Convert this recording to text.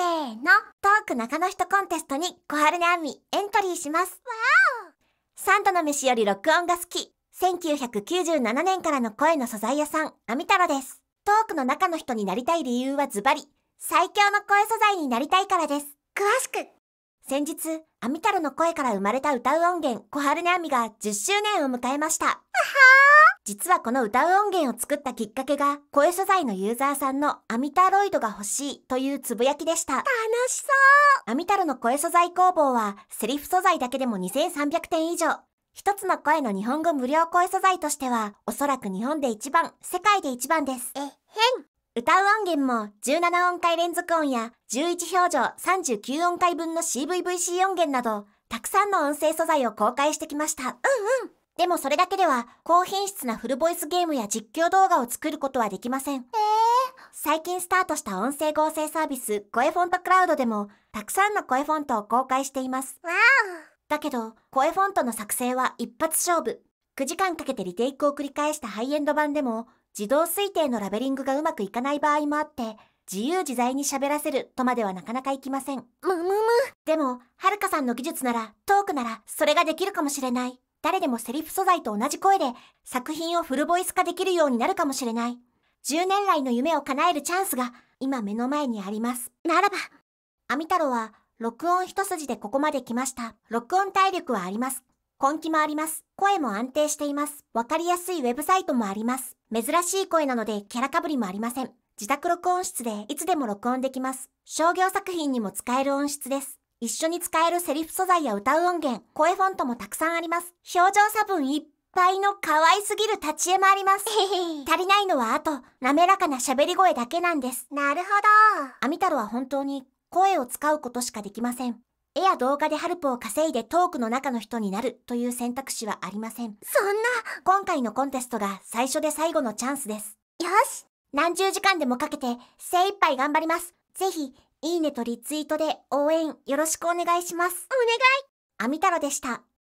せーの、トーク中の人コンテストに小春ねあみエントリーします。わお三度の飯より録音が好き。1997年からの声の素材屋さん、あみたろです。トークの中の人になりたい理由はズバリ、最強の声素材になりたいからです。詳しく先日、あみたろの声から生まれた歌う音源、小春ねあみが10周年を迎えました。あはー実はこの歌う音源を作ったきっかけが、声素材のユーザーさんのアミタロイドが欲しいというつぶやきでした。楽しそうアミタロの声素材工房は、セリフ素材だけでも2300点以上。一つの声の日本語無料声素材としては、おそらく日本で一番、世界で一番です。えへん。歌う音源も17音階連続音や11表情39音階分の CVVC 音源など、たくさんの音声素材を公開してきました。うんうん。でもそれだけでは高品質なフルボイスゲームや実況動画を作ることはできません。えー、最近スタートした音声合成サービス声フォントクラウドでもたくさんの声フォントを公開しています。だけど声フォントの作成は一発勝負。9時間かけてリテイクを繰り返したハイエンド版でも自動推定のラベリングがうまくいかない場合もあって自由自在に喋らせるとまではなかなかいきません。むむむ。でも、はるかさんの技術なら、トークなら、それができるかもしれない。誰でもセリフ素材と同じ声で作品をフルボイス化できるようになるかもしれない。10年来の夢を叶えるチャンスが今目の前にあります。ならば、アミタロは録音一筋でここまで来ました。録音体力はあります。根気もあります。声も安定しています。わかりやすいウェブサイトもあります。珍しい声なのでキャラかぶりもありません。自宅録音室でいつでも録音できます。商業作品にも使える音質です。一緒に使えるセリフ素材や歌う音源、声フォントもたくさんあります。表情差分いっぱいの可愛すぎる立ち絵もあります。足りないのはあと、滑らかな喋り声だけなんです。なるほど。アミタロは本当に声を使うことしかできません。絵や動画でハルプを稼いでトークの中の人になるという選択肢はありません。そんな今回のコンテストが最初で最後のチャンスです。よし何十時間でもかけて精一杯頑張ります。ぜひいいねとリツイートで応援よろしくお願いします。お願いアミタロでした。